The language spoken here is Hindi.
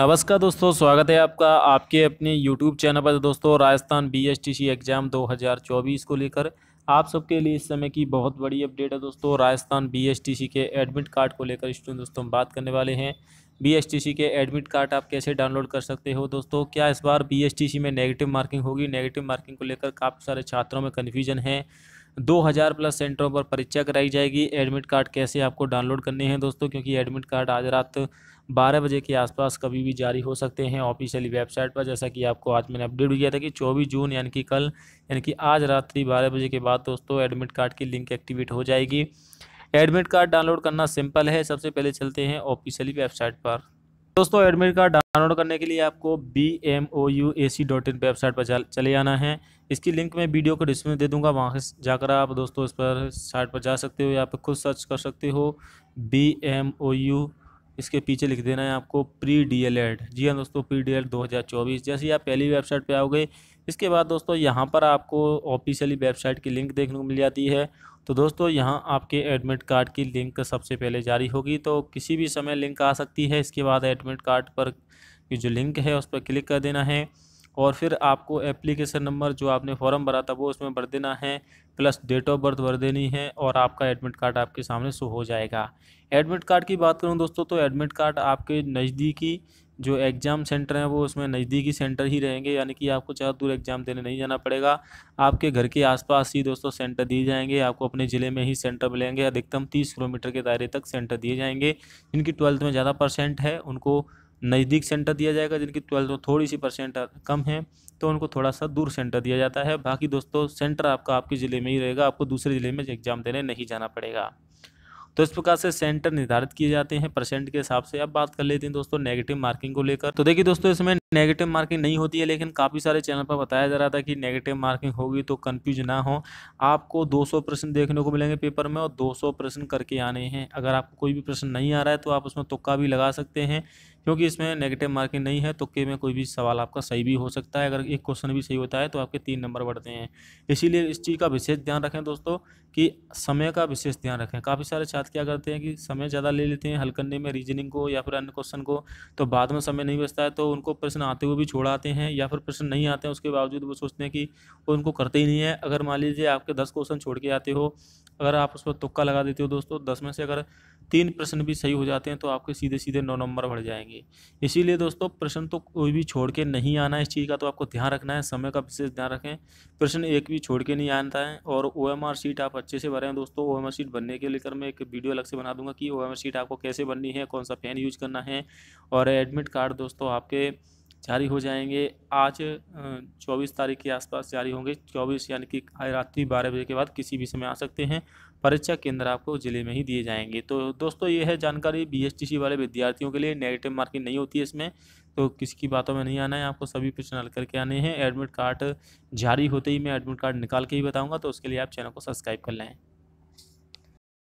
नमस्कार दोस्तों स्वागत है आपका आपके अपने यूट्यूब चैनल पर दोस्तों राजस्थान बीएसटीसी एग्ज़ाम 2024 को लेकर आप सबके लिए इस समय की बहुत बड़ी अपडेट है दोस्तों राजस्थान बीएसटीसी के एडमिट कार्ड को लेकर स्टूडेंट दोस्तों हम बात करने वाले हैं बीएसटीसी के एडमिट कार्ड आप कैसे डाउनलोड कर सकते हो दोस्तों क्या इस बार बी में नेगेटिव मार्किंग होगी नेगेटिव मार्किंग को लेकर काफ़ी सारे छात्रों में कन्फ्यूजन है दो हज़ार प्लस सेंटरों पर परीक्षा कराई जाएगी एडमिट कार्ड कैसे आपको डाउनलोड करने हैं दोस्तों क्योंकि एडमिट कार्ड आज रात बारह बजे के आसपास कभी भी जारी हो सकते हैं ऑफिशियली वेबसाइट पर जैसा कि आपको आज मैंने अपडेट किया था कि चौबीस जून यानी कि कल यानी कि आज रात्रि बारह बजे के बाद दोस्तों एडमिट कार्ड की लिंक एक्टिवेट हो जाएगी एडमिट कार्ड डाउनलोड करना सिंपल है सबसे पहले चलते हैं ऑफिशियली वेबसाइट पर दोस्तों एडमिट कार्ड डाउनलोड करने के लिए आपको B M O U A C dot in website पर चले आना है इसकी लिंक मैं वीडियो को डिस्क्रिप्शन दे दूंगा वहाँ से जाकर आप दोस्तों इस पर साइट पर जा सकते हो या पर खुद सर्च कर सकते हो बी एम ओ यू इसके पीछे लिख देना है आपको प्री डी एल एड जी हाँ दोस्तों प्री डी एल दो हज़ार चौबीस जैसे ही आप पहली वेबसाइट पे आओगे इसके बाद दोस्तों यहाँ पर आपको ऑफिशियली वेबसाइट की लिंक देखने को मिल जाती है तो दोस्तों यहाँ आपके एडमिट कार्ड की लिंक सबसे पहले जारी होगी तो किसी भी समय लिंक आ सकती है इसके बाद एडमिट कार्ड पर की जो लिंक है उस पर क्लिक कर देना है और फिर आपको एप्लीकेशन नंबर जो आपने फॉर्म भरा था वो उसमें भर देना है प्लस डेट ऑफ बर्थ भर देनी है और आपका एडमिट कार्ड आपके सामने शो हो जाएगा एडमिट कार्ड की बात करूँ दोस्तों तो एडमिट कार्ड आपके नज़दीकी जो एग्ज़ाम सेंटर हैं वो उसमें नज़दीकी सेंटर ही रहेंगे यानी कि आपको ज़्यादा दूर एग्ज़ाम देने नहीं जाना पड़ेगा आपके घर के आसपास ही दोस्तों सेंटर दिए जाएंगे आपको अपने ज़िले में ही सेंटर मिलेंगे अधिकतम तीस किलोमीटर के दायरे तक सेंटर दिए जाएंगे जिनकी ट्वेल्थ में ज़्यादा परसेंट है उनको नज़दीक सेंटर दिया जाएगा जिनकी ट्वेल्थ में थोड़ी सी परसेंट कम है तो उनको थोड़ा सा दूर सेंटर दिया जाता है बाकी दोस्तों सेंटर आपका आपके ज़िले में ही रहेगा आपको दूसरे ज़िले में एग्ज़ाम देने नहीं जाना पड़ेगा तो इस प्रकार से सेंटर निर्धारित किए जाते हैं परसेंट के हिसाब से अब बात कर लेते हैं दोस्तों नेगेटिव मार्किंग को लेकर तो देखिए दोस्तों इसमें नेगेटिव मार्किंग नहीं होती है लेकिन काफ़ी सारे चैनल पर बताया जा रहा था कि नेगेटिव मार्किंग होगी तो कन्फ्यूज ना हो आपको 200 प्रश्न देखने को मिलेंगे पेपर में और 200 प्रश्न करके आने हैं अगर आपको कोई भी प्रश्न नहीं आ रहा है तो आप उसमें तुक्का भी लगा सकते हैं क्योंकि इसमें नेगेटिव मार्किंग नहीं है तुक्के में कोई भी सवाल आपका सही भी हो सकता है अगर एक क्वेश्चन भी सही होता है तो आपके तीन नंबर बढ़ते हैं इसीलिए इस चीज़ का विशेष ध्यान रखें दोस्तों कि समय का विशेष ध्यान रखें काफ़ी सारे छात्र क्या करते हैं कि समय ज़्यादा ले लेते हैं हल करने में रीजनिंग को या फिर अन्य क्वेश्चन को तो बाद में समय नहीं बचता है तो उनको प्रश्न प्रश्न आते हुए भी छोड़ आते हैं या फिर प्रश्न नहीं आते हैं उसके बावजूद वो सोचते हैं कि वो उनको करते ही नहीं है अगर मान लीजिए आपके दस क्वेश्चन छोड़ के आते हो अगर आप उस पर तुक्का लगा देते हो दोस्तों दस में से अगर तीन प्रश्न भी सही हो जाते हैं तो आपके सीधे सीधे नौ नंबर बढ़ जाएंगे इसीलिए दोस्तों प्रश्न तो कोई भी छोड़ के नहीं आना है इस चीज़ का तो आपको ध्यान रखना है समय का विशेष ध्यान रखें प्रश्न एक भी छोड़ के नहीं आता है और ओ एम आर सीट आप अच्छे से भरें दोस्तों ओ एम आर सीट बनने के लेकर मैं एक वीडियो अलग से बना दूंगा कि ओ एम आर सीट आपको कैसे बननी है कौन सा पेन यूज करना है और एडमिट कार्ड दोस्तों आपके जारी हो जाएंगे आज चौबीस तारीख के आसपास जारी होंगे चौबीस यानी कि रात्रि बारह बजे के बाद किसी भी समय आ सकते हैं परीक्षा केंद्र आपको ज़िले में ही दिए जाएंगे तो दोस्तों ये है जानकारी बी वाले विद्यार्थियों के लिए नेगेटिव मार्किंग नहीं होती है इसमें तो किसी की बातों में नहीं आना है आपको सभी प्रश्न हल करके आने हैं एडमिट कार्ड जारी होते ही मैं एडमिट कार्ड निकाल के ही बताऊँगा तो उसके लिए आप चैनल को सब्सक्राइब कर लें